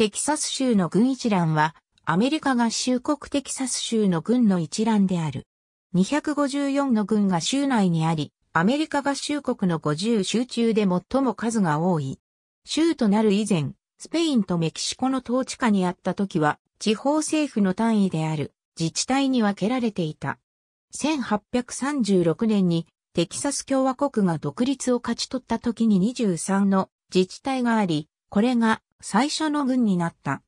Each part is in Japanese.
テキサス州の軍一覧は、アメリカ合衆国テキサス州の軍の一覧である。254の軍が州内にあり、アメリカ合衆国の50州中で最も数が多い。州となる以前、スペインとメキシコの統治下にあった時は、地方政府の単位である自治体に分けられていた。1836年にテキサス共和国が独立を勝ち取った時に23の自治体があり、これが最初の軍になった。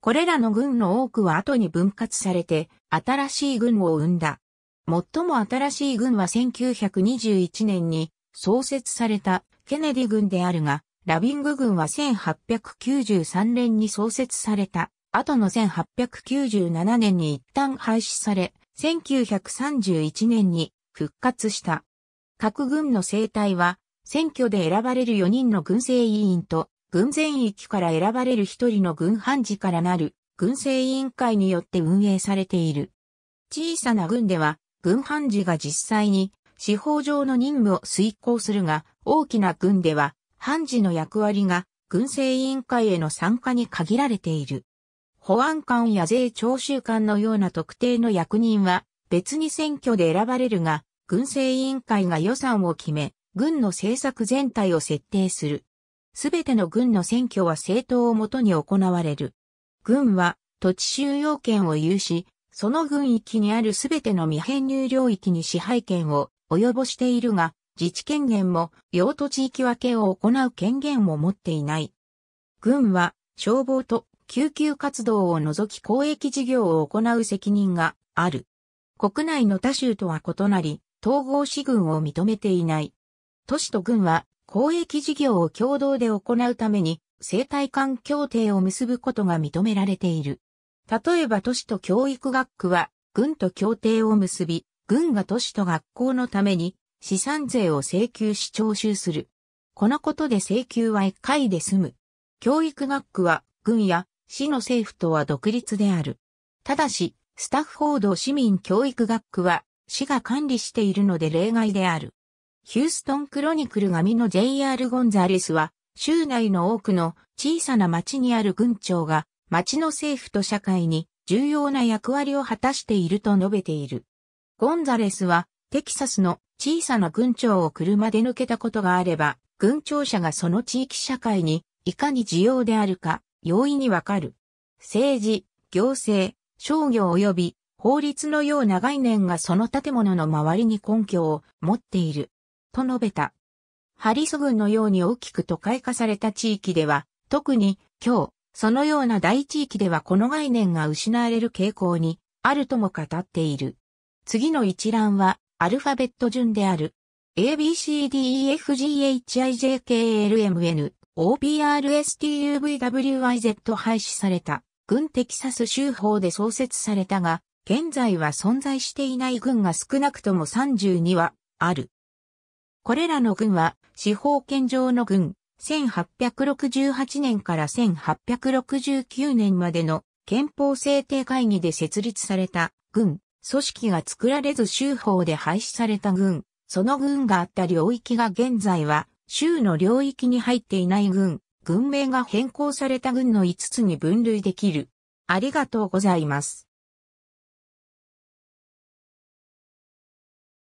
これらの軍の多くは後に分割されて、新しい軍を生んだ。最も新しい軍は1921年に創設されたケネディ軍であるが、ラビング軍は1893年に創設された後の1897年に一旦廃止され、1931年に復活した。各軍の生態は選挙で選ばれる4人の軍政委員と軍前域から選ばれる一人の軍判事からなる軍政委員会によって運営されている。小さな軍では、軍判事が実際に司法上の任務を遂行するが、大きな軍では、判事の役割が軍政委員会への参加に限られている。保安官や税徴収官のような特定の役人は別に選挙で選ばれるが、軍政委員会が予算を決め、軍の政策全体を設定する。すべての軍の選挙は政党をもとに行われる。軍は土地収容権を有し、その軍域にあるすべての未編入領域に支配権を及ぼしているが、自治権限も用途地域分けを行う権限を持っていない。軍は消防と救急活動を除き公益事業を行う責任がある。国内の他州とは異なり、統合市軍を認めていない。都市と軍は公益事業を共同で行うために生態環協定を結ぶことが認められている。例えば都市と教育学区は軍と協定を結び、軍が都市と学校のために資産税を請求し徴収する。このことで請求は1回で済む。教育学区は軍や市の政府とは独立である。ただし、スタッフ報道市民教育学区は市が管理しているので例外である。ヒューストンクロニクル紙の JR ゴンザレスは、州内の多くの小さな町にある郡庁が、町の政府と社会に重要な役割を果たしていると述べている。ゴンザレスは、テキサスの小さな郡庁を車で抜けたことがあれば、郡庁舎がその地域社会にいかに需要であるか、容易にわかる。政治、行政、商業及び法律のような概念がその建物の周りに根拠を持っている。と述べた。ハリス軍のように大きく都会化された地域では、特に今日、そのような大地域ではこの概念が失われる傾向にあるとも語っている。次の一覧はアルファベット順である。ABCDEFGHIJKLMN OBRSTUVWIZ 廃止された軍テキサス州法で創設されたが、現在は存在していない軍が少なくとも32はある。これらの軍は、司法権上の軍、1868年から1869年までの憲法制定会議で設立された軍、組織が作られず州法で廃止された軍、その軍があった領域が現在は州の領域に入っていない軍、軍名が変更された軍の5つに分類できる。ありがとうございます。